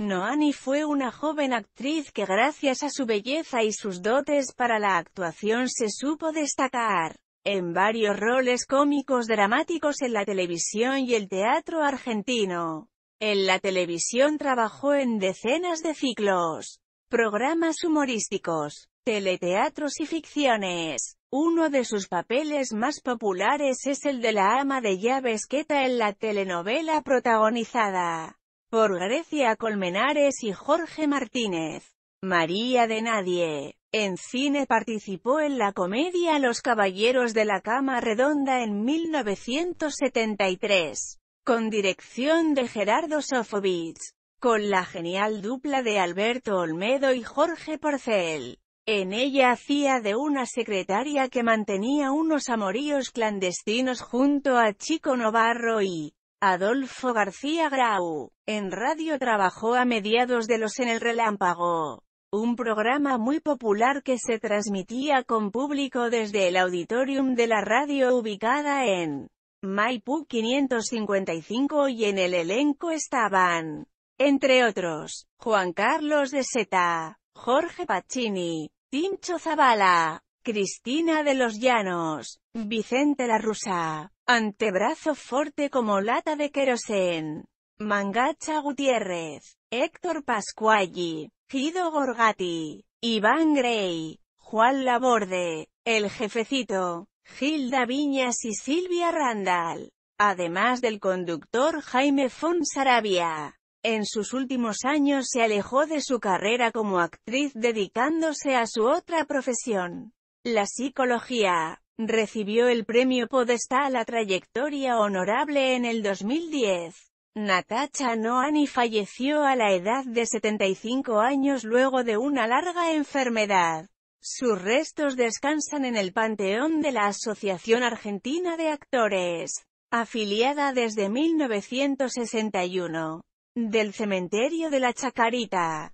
Noani fue una joven actriz que gracias a su belleza y sus dotes para la actuación se supo destacar en varios roles cómicos dramáticos en la televisión y el teatro argentino. En la televisión trabajó en decenas de ciclos, programas humorísticos, teleteatros y ficciones. Uno de sus papeles más populares es el de la ama de llaves Queta en la telenovela protagonizada por Grecia Colmenares y Jorge Martínez. María de Nadie. En cine participó en la comedia Los Caballeros de la Cama Redonda en 1973, con dirección de Gerardo Sofovich, con la genial dupla de Alberto Olmedo y Jorge Porcel. En ella hacía de una secretaria que mantenía unos amoríos clandestinos junto a Chico Novarro y Adolfo García Grau. En radio trabajó a mediados de los en el Relámpago, un programa muy popular que se transmitía con público desde el auditorium de la radio ubicada en Maipú 555 y en el elenco estaban, entre otros, Juan Carlos de Seta, Jorge Pacini, Tincho Zabala, Cristina de los Llanos, Vicente La Rusa, Antebrazo fuerte como lata de querosén. Mangacha Gutiérrez, Héctor Pascualli, Guido Gorgati, Iván Grey, Juan Laborde, El Jefecito, Gilda Viñas y Silvia Randall, además del conductor Jaime Fonsarabia. En sus últimos años se alejó de su carrera como actriz dedicándose a su otra profesión, la psicología. Recibió el premio Podestá a la trayectoria honorable en el 2010. Natacha Noani falleció a la edad de 75 años luego de una larga enfermedad. Sus restos descansan en el Panteón de la Asociación Argentina de Actores, afiliada desde 1961, del Cementerio de la Chacarita.